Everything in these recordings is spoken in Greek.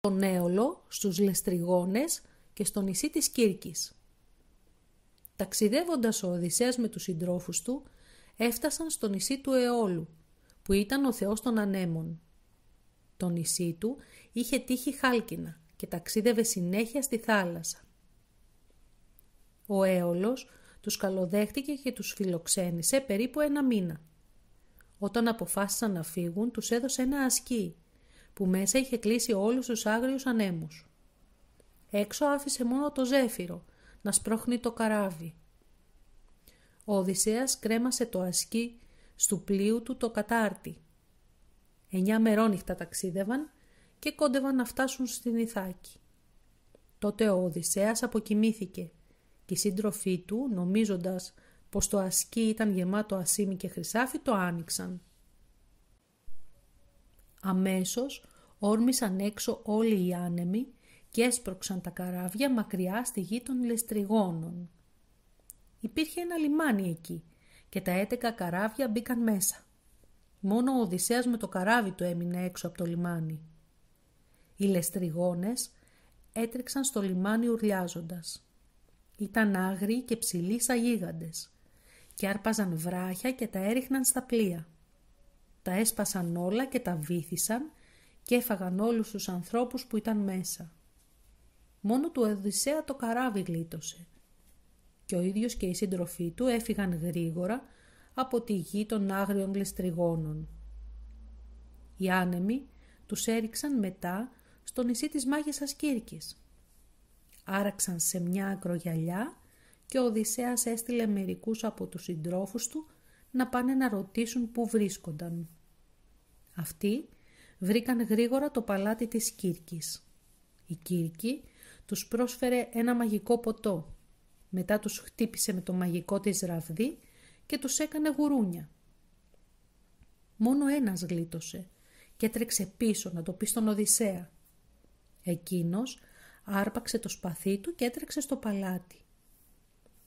τον Έολο, στους Λεστριγόνες και στο νησί της Κύρκης. Ταξιδεύοντας ο Οδυσσέας με τους συντρόφους του, έφτασαν στο νησί του Αιώλου, που ήταν ο θεός των ανέμων. Το νησί του είχε τύχει χάλκινα και ταξίδευε συνέχεια στη θάλασσα. Ο Έολος τους καλοδέχτηκε και τους φιλοξένησε περίπου ένα μήνα. Όταν αποφάσισαν να φύγουν, τους έδωσε ένα ασκή που μέσα είχε κλείσει όλους τους άγριους ανέμους. Έξω άφησε μόνο το ζέφυρο να σπρώχνει το καράβι. Ο Οδυσσέας κρέμασε το ασκί στου πλοίου του το κατάρτι. Εννιά μερόνυχτα ταξίδευαν και κόντευαν να φτάσουν στην Ιθάκη. Τότε ο Οδυσσέας αποκοιμήθηκε και οι σύντροφοί του, νομίζοντας πως το ασκί ήταν γεμάτο ασίμι και χρυσάφι, το άνοιξαν. Αμέσως όρμησαν έξω όλοι οι άνεμοι και έσπρωξαν τα καράβια μακριά στη γη των λεστριγόνων. Υπήρχε ένα λιμάνι εκεί και τα έτεκα καράβια μπήκαν μέσα. Μόνο ο Οδυσσέας με το καράβι του έμεινε έξω από το λιμάνι. Οι λεστριγόνες έτρεξαν στο λιμάνι ουρλιάζοντας. Ήταν άγριοι και ψηλοί σαν γίγαντες και άρπαζαν βράχια και τα έριχναν στα πλοία τα έσπασαν όλα και τα βήθησαν και έφαγαν όλους τους ανθρώπους που ήταν μέσα. Μόνο του Οδυσσέα το καράβι γλίτωσε. Και ο ίδιος και οι σύντροφοί του έφυγαν γρήγορα από τη γη των άγριων λεστριγόνων. Οι άνεμοι τους έριξαν μετά στο νησί της μάγισσας Κύρκης. Άραξαν σε μια ακρογιαλιά και ο Οδυσσέας έστειλε μερικούς από τους συντρόφους του να πάνε να ρωτήσουν πού βρίσκονταν. Αυτοί βρήκαν γρήγορα το παλάτι της Κύρκης. Η Κύρκη τους πρόσφερε ένα μαγικό ποτό. Μετά τους χτύπησε με το μαγικό της ραβδί και τους έκανε γουρούνια. Μόνο ένας γλίτωσε και έτρεξε πίσω να το πει στον Οδυσσέα. Εκείνος άρπαξε το σπαθί του και έτρεξε στο παλάτι.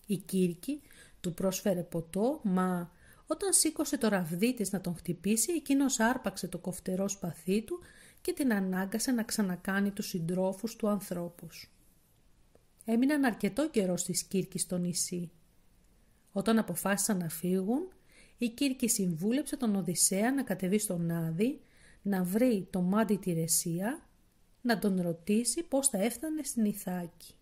Η Κύρκη τους πρόσφερε ποτό, μα όταν σήκωσε το ραβδί της να τον χτυπήσει, εκείνος άρπαξε το κοφτερό σπαθί του και την ανάγκασε να ξανακάνει τους συντρόφους του ανθρώπους. Έμειναν αρκετό καιρό στις Σκύρκη στο νησί. Όταν αποφάσισαν να φύγουν, η Κύρκη συμβούλεψε τον Οδυσσέα να κατεβεί στον Άδη, να βρει το μάτι τη Ρεσία, να τον ρωτήσει πώς θα έφτανε στην Ιθάκη.